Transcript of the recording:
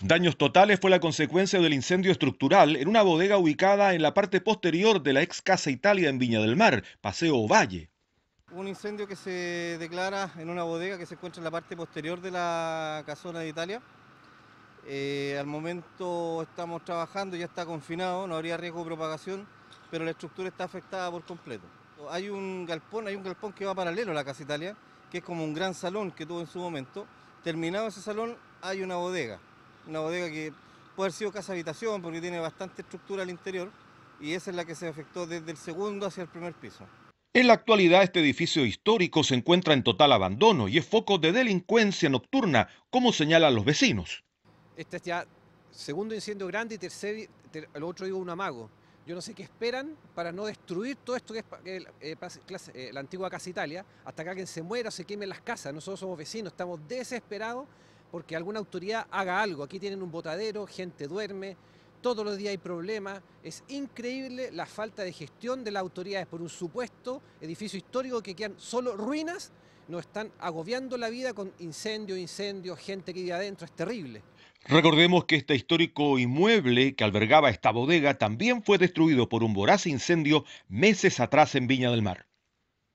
Daños totales fue la consecuencia del incendio estructural en una bodega ubicada en la parte posterior de la ex Casa Italia en Viña del Mar, Paseo Valle. Un incendio que se declara en una bodega que se encuentra en la parte posterior de la casona de Italia. Eh, al momento estamos trabajando, ya está confinado, no habría riesgo de propagación, pero la estructura está afectada por completo. Hay un galpón, hay un galpón que va paralelo a la Casa Italia, que es como un gran salón que tuvo en su momento. Terminado ese salón hay una bodega una bodega que puede haber sido casa habitación porque tiene bastante estructura al interior y esa es la que se afectó desde el segundo hacia el primer piso. En la actualidad este edificio histórico se encuentra en total abandono y es foco de delincuencia nocturna, como señalan los vecinos. Este es ya segundo incendio grande y tercer, el otro digo un amago. Yo no sé qué esperan para no destruir todo esto que es eh, eh, la antigua Casa Italia, hasta que alguien se muera o se quemen las casas. Nosotros somos vecinos, estamos desesperados porque alguna autoridad haga algo. Aquí tienen un botadero, gente duerme, todos los días hay problemas. Es increíble la falta de gestión de las autoridades por un supuesto edificio histórico que quedan solo ruinas. Nos están agobiando la vida con incendios, incendios, gente que vive adentro, es terrible. Recordemos que este histórico inmueble que albergaba esta bodega también fue destruido por un voraz incendio meses atrás en Viña del Mar.